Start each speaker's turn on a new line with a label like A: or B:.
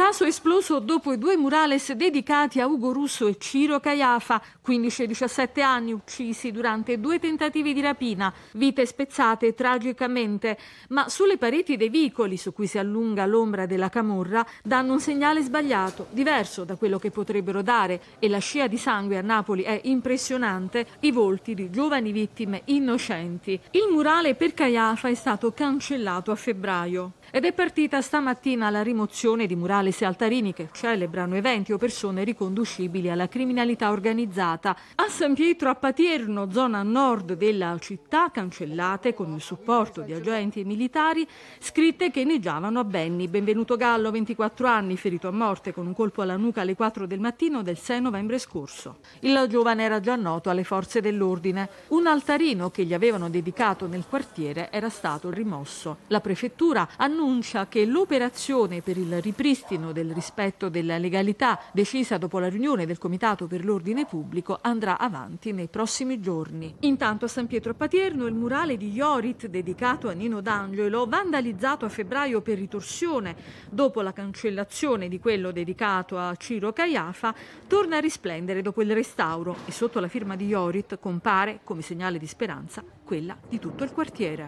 A: caso esploso dopo i due murales dedicati a Ugo Russo e Ciro Caiafa, 15 e 17 anni uccisi durante due tentativi di rapina, vite spezzate tragicamente, ma sulle pareti dei vicoli su cui si allunga l'ombra della camorra danno un segnale sbagliato, diverso da quello che potrebbero dare e la scia di sangue a Napoli è impressionante, i volti di giovani vittime innocenti. Il murale per Caiafa è stato cancellato a febbraio ed è partita stamattina la rimozione di murale quale altarini che celebrano eventi o persone riconducibili alla criminalità organizzata. A San Pietro a Patierno, zona nord della città, cancellate con il supporto di agenti e militari, scritte che neggiavano a Benny. Benvenuto Gallo, 24 anni, ferito a morte con un colpo alla nuca alle 4 del mattino del 6 novembre scorso. Il giovane era già noto alle forze dell'ordine. Un altarino che gli avevano dedicato nel quartiere era stato rimosso. La prefettura annuncia che l'operazione per il ripristino ripristino del rispetto della legalità decisa dopo la riunione del Comitato per l'Ordine Pubblico andrà avanti nei prossimi giorni. Intanto a San Pietro Patierno il murale di Iorit dedicato a Nino D'Angelo, vandalizzato a febbraio per ritorsione dopo la cancellazione di quello dedicato a Ciro Caiafa, torna a risplendere dopo il restauro e sotto la firma di Iorit compare, come segnale di speranza, quella di tutto il quartiere.